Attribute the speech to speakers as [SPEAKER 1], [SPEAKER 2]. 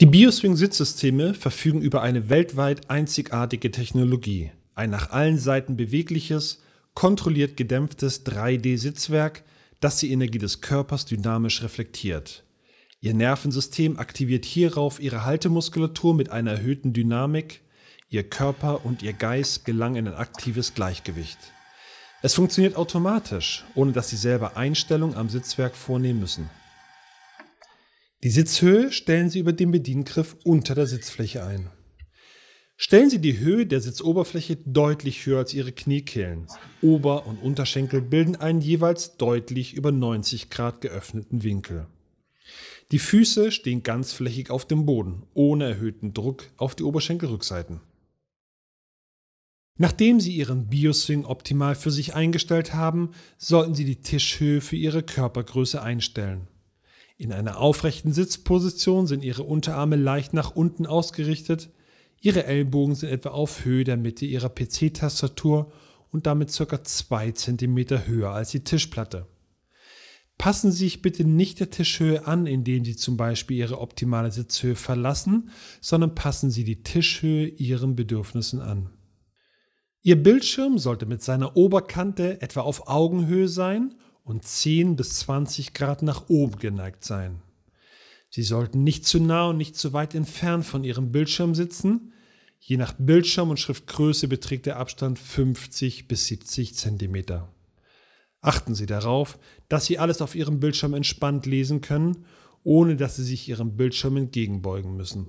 [SPEAKER 1] Die Bioswing-Sitzsysteme verfügen über eine weltweit einzigartige Technologie. Ein nach allen Seiten bewegliches, kontrolliert gedämpftes 3D-Sitzwerk, das die Energie des Körpers dynamisch reflektiert. Ihr Nervensystem aktiviert hierauf ihre Haltemuskulatur mit einer erhöhten Dynamik. Ihr Körper und ihr Geist gelangen in ein aktives Gleichgewicht. Es funktioniert automatisch, ohne dass Sie selber Einstellungen am Sitzwerk vornehmen müssen. Die Sitzhöhe stellen Sie über den Bediengriff unter der Sitzfläche ein. Stellen Sie die Höhe der Sitzoberfläche deutlich höher als Ihre Kniekehlen. Ober- und Unterschenkel bilden einen jeweils deutlich über 90 Grad geöffneten Winkel. Die Füße stehen ganzflächig auf dem Boden, ohne erhöhten Druck auf die Oberschenkelrückseiten. Nachdem Sie Ihren Bioswing optimal für sich eingestellt haben, sollten Sie die Tischhöhe für Ihre Körpergröße einstellen. In einer aufrechten Sitzposition sind ihre Unterarme leicht nach unten ausgerichtet, ihre Ellbogen sind etwa auf Höhe der Mitte ihrer PC-Tastatur und damit ca. 2 cm höher als die Tischplatte. Passen Sie sich bitte nicht der Tischhöhe an, indem Sie zum Beispiel Ihre optimale Sitzhöhe verlassen, sondern passen Sie die Tischhöhe Ihren Bedürfnissen an. Ihr Bildschirm sollte mit seiner Oberkante etwa auf Augenhöhe sein und 10 bis 20 Grad nach oben geneigt sein. Sie sollten nicht zu nah und nicht zu weit entfernt von Ihrem Bildschirm sitzen. Je nach Bildschirm und Schriftgröße beträgt der Abstand 50 bis 70 cm. Achten Sie darauf, dass Sie alles auf Ihrem Bildschirm entspannt lesen können, ohne dass Sie sich Ihrem Bildschirm entgegenbeugen müssen.